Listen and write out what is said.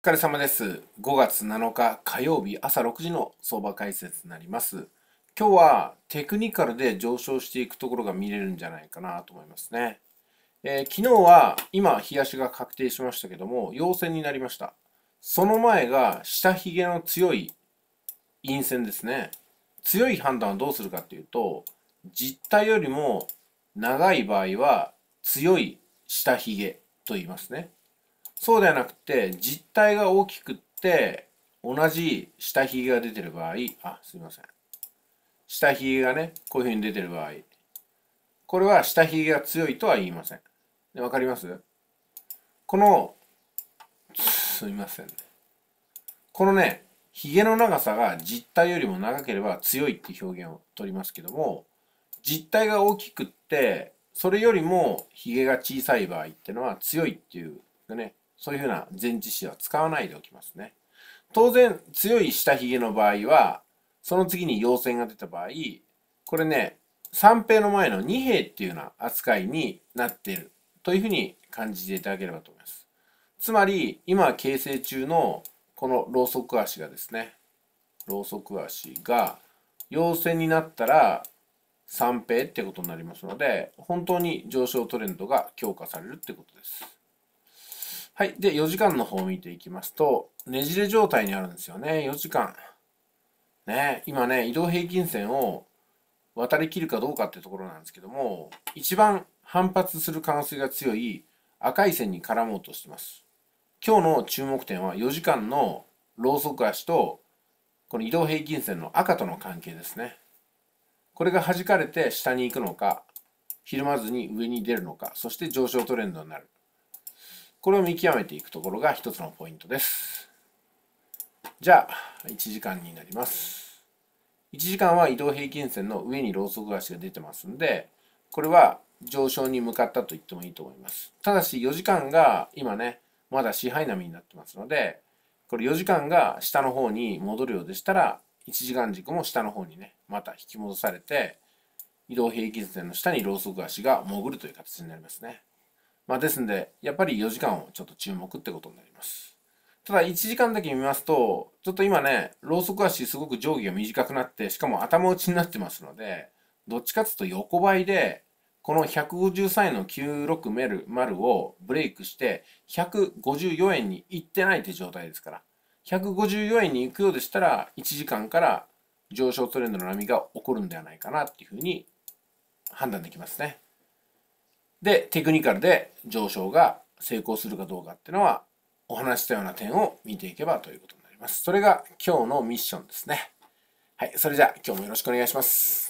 お疲れ様です。5月7日火曜日朝6時の相場解説になります。今日はテクニカルで上昇していくところが見れるんじゃないかなと思いますね。えー、昨日は今、日足が確定しましたけども、陽線になりました。その前が下髭の強い陰線ですね。強い判断はどうするかっていうと、実体よりも長い場合は強い下髭と言いますね。そうではなくて実体が大きくって同じ下髭が出てる場合あすいません下髭がねこういうふうに出てる場合これは下髭が強いとは言いませんわかりますこのすいませんこのねヒゲの長さが実体よりも長ければ強いっていう表現をとりますけども実体が大きくってそれよりもヒゲが小さい場合っていうのは強いっていうねそういうふうな前置詞は使わないでおきますね。当然、強い下髭の場合は、その次に陽線が出た場合、これね、三平の前の二平っていうような扱いになっているというふうに感じていただければと思います。つまり、今形成中のこのロウソク足がですね、ロウソク足が陽線になったら三平ってことになりますので、本当に上昇トレンドが強化されるってことです。はい。で、4時間の方を見ていきますと、ねじれ状態にあるんですよね。4時間。ね、今ね、移動平均線を渡りきるかどうかってところなんですけども、一番反発する可能性が強い赤い線に絡もうとしてます。今日の注目点は4時間のローソク足と、この移動平均線の赤との関係ですね。これが弾かれて下に行くのか、ひるまずに上に出るのか、そして上昇トレンドになる。これを見極めていくところが一つのポイントです。じゃあ、1時間になります。1時間は移動平均線の上にローソク足が出てますんで、これは上昇に向かったと言ってもいいと思います。ただし4時間が今ね、まだ支配波になってますので、これ4時間が下の方に戻るようでしたら、1時間軸も下の方にね、また引き戻されて、移動平均線の下にローソク足が潜るという形になりますね。まあ、ですんで、やっぱり4時間をちょっと注目ってことになります。ただ1時間だけ見ますと、ちょっと今ね、ローソク足すごく定規が短くなって、しかも頭打ちになってますので、どっちかっていうと横ばいで、この153円の96メル丸をブレイクして、154円に行ってないって状態ですから、154円に行くようでしたら、1時間から上昇トレンドの波が起こるんではないかなっていうふうに判断できますね。で、テクニカルで上昇が成功するかどうかっていうのは、お話したような点を見ていけばということになります。それが今日のミッションですね。はい、それじゃあ今日もよろしくお願いします。